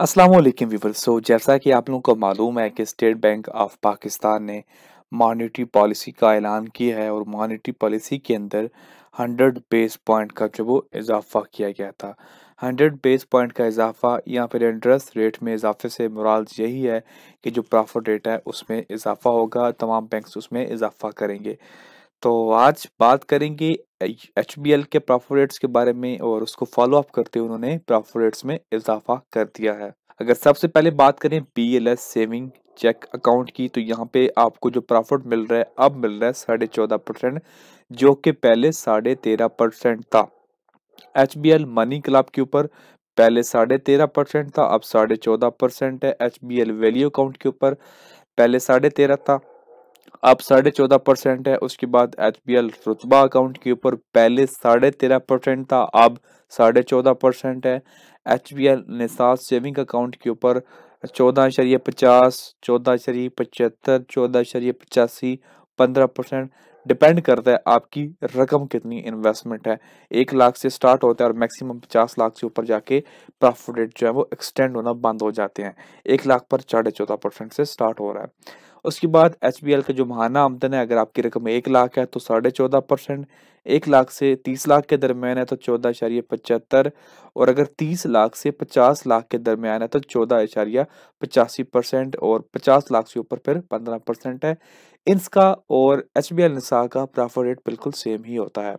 Aslam viewers सो जैसा कि आप लोगों को मालूम है कि स्टेट बैंक ऑफ पाकिस्तान ने मॉनिटरी पॉलिसी का ऐलान किया है और मॉनिटरी पॉलिसी के अंदर 100 बेस पॉइंट का जो वो इजाफा किया गया था 100 बेस पॉइंट का इजाफा या फिर इंटरेस्ट रेट में इजाफे से मुराद यही है कि जो प्रॉफिट रेट है उसमें इजाफा होगा तमाम बैंक उसमें इजाफा करेंगे तो आज बात करेंगे एच के प्रॉफिट के बारे में और उसको फॉलो अप करते हुए उन्होंने प्रॉफिट में इजाफा कर दिया है अगर सबसे पहले बात करें बी सेविंग चेक अकाउंट की तो यहाँ पे आपको जो प्रॉफिट मिल रहा है अब मिल रहा है साढ़े चौदह परसेंट जो कि पहले साढ़े तेरह परसेंट था H B L money club के ऊपर पहले साढ़े तेरह परसेंट था अब साढ़े चौदह परसेंट है H B L value account के ऊपर पहले साढ़े तेरह था अब साढ़े चौदह परसेंट है उसके बाद एच पी एल रुतबा अकाउंट के ऊपर पहले साढ़े तेरह परसेंट था अब साढ़े चौदह परसेंट है एच पी एल निसास सेविंग अकाउंट के ऊपर चौदह शरीय पचास चौदह शरीय पचहत्तर चौदह शरीय पचासी पंद्रह परसेंट डिपेंड करता है आपकी रकम कितनी इन्वेस्टमेंट है एक लाख से स्टार्ट होता है और मैक्सिमम पचास लाख से ऊपर जाके प्रॉफिट रेट जो है वो एक्सटेंड होना बंद हो जाते हैं एक लाख पर साढ़े चौदह परसेंट से स्टार्ट हो रहा है उसके बाद एच का जो महाना आमदन है अगर आपकी रकम एक लाख है तो साढ़े चौदह परसेंट एक लाख से तीस लाख के दरमियान है तो चौदह इशारिया पचहत्तर और अगर तीस लाख से पचास लाख के दरमियान है तो चौदह इशारिया पचासी परसेंट और पचास लाख से ऊपर फिर पंद्रह परसेंट है इसका और एच बी एल निशा का प्रॉफिट रेट बिल्कुल सेम ही होता है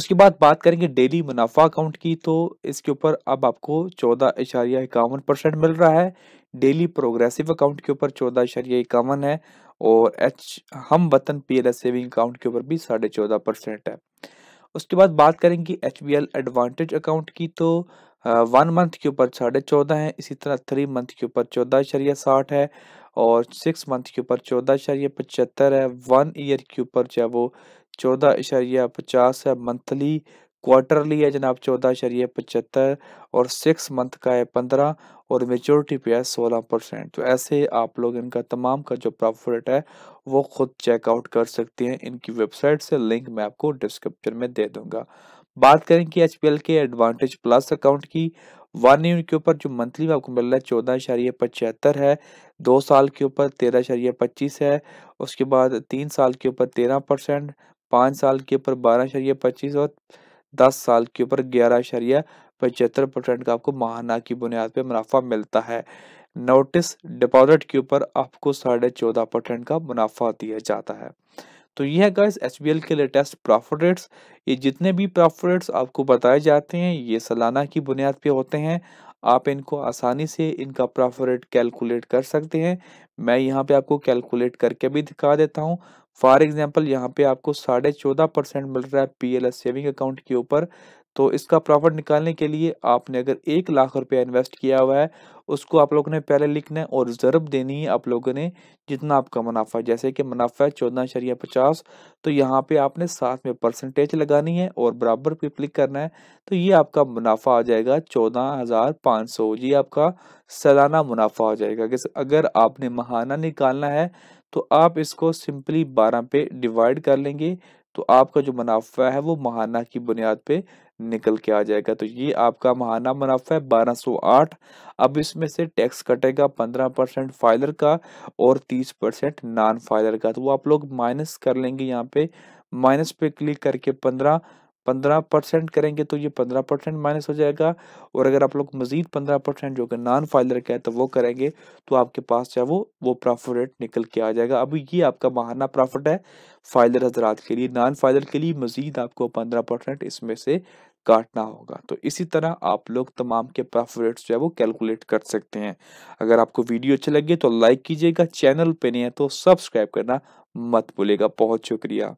उसके बाद बात करेंगे डेली मुनाफा अकाउंट की तो इसके ऊपर अब आपको चौदह इशारिया इक्यावन परसेंट मिल रहा है डेली प्रोग्रेसिव अकाउंट के ऊपर चौदह अशरिया इक्यावन है और एच हम वतन P L S saving account के ऊपर भी साढ़े चौदह परसेंट है उसके बाद बात करेंगे H B L advantage account की तो वन मंथ के ऊपर साढ़े चौदह है इसी तरह थ्री मंथ के ऊपर चौदह शरिया साठ है और सिक्स मंथ के ऊपर चौदह शरिया पचहत्तर है वन ईयर के ऊपर जो है वो चौदह इशारिया पचास है मंथली क्वार्टरली है जनाब चौदह शरीय पचहत्तर और सिक्स मंथ का है पंद्रह और मेचोरिटी पे है सोलह परसेंट तो ऐसे आप लोग इनका तमाम का जो प्रॉफिट है वो खुद चेकआउट कर सकते हैं इनकी वेबसाइट से लिंक मैं आपको डिस्क्रिप्शन में दे दूंगा बात करें कि एच के एडवांटेज प्लस अकाउंट की वन ईयर के ऊपर जो मंथली आपको मिल रहा है चौदह शरीय पचहत्तर है दो साल के ऊपर तेरह शरीय पच्चीस है उसके बाद तीन साल के ऊपर तेरह परसेंट पाँच साल के ऊपर बारह शरीय पच्चीस और दस साल के ऊपर ग्यारह शरिया पचहत्तर परसेंट का आपको माहाना की बुनियाद पर मुनाफा मिलता है नोटिस डिपॉजिट के ऊपर आपको साढ़े चौदह परसेंट का मुनाफा दिया जाता है तो यह गाइस एच के लेटेस्ट प्रॉफिट रेट्स ये जितने भी प्रॉफिट रेट्स आपको बताए जाते हैं ये सालाना की बुनियाद पे होते हैं आप इनको आसानी से इनका प्रॉफिट रेट कैलकुलेट कर सकते हैं मैं यहाँ पे आपको कैलकुलेट करके भी दिखा देता हूँ फॉर एग्जाम्पल यहाँ पे आपको साढ़े चौदह परसेंट मिल रहा है एस सेविंग अकाउंट के ऊपर तो इसका प्रॉफिट निकालने के लिए आपने अगर एक लाख रुपया इन्वेस्ट किया हुआ है उसको आप लोगों ने पहले लिखना है और ज़रब देनी है आप लोगों ने जितना आपका मुनाफा है जैसे कि मुनाफा है चौदह शरिया पचास तो यहाँ पे आपने साथ में परसेंटेज लगानी है और बराबर पे क्लिक करना है तो ये आपका मुनाफा आ जाएगा चौदह हज़ार पाँच सौ ये आपका सालाना मुनाफा हो जाएगा अगर आपने महाना निकालना है तो आप इसको सिंपली बारह पे डिवाइड कर लेंगे तो आपका जो मुनाफा है वो महाना की बुनियाद पे निकल के आ जाएगा तो ये आपका महाना मुनाफा है 1208 अब इसमें से टैक्स कटेगा 15 परसेंट फाइलर का और 30 परसेंट नॉन फाइलर का तो वो आप लोग माइनस कर लेंगे यहाँ पे माइनस पे क्लिक करके पंद्रह पंद्रह परसेंट करेंगे तो ये पंद्रह परसेंट माइनस हो जाएगा और अगर आप लोग मजीद पंद्रह परसेंट जो कि नॉन फाइलर का है तो वो करेंगे तो आपके पास जो है वो वो प्रॉफिट रेट निकल के आ जाएगा अब ये आपका बहाना प्रॉफिट है फाइलर हजरात के लिए नॉन फाइलर के लिए मजीद आपको पंद्रह परसेंट इसमें से काटना होगा तो इसी तरह आप लोग तमाम के प्रॉफिट जो है वो कैलकुलेट कर सकते हैं अगर आपको वीडियो अच्छी लगे तो लाइक कीजिएगा चैनल पर नहीं है तो सब्सक्राइब करना मत भूलेगा बहुत शुक्रिया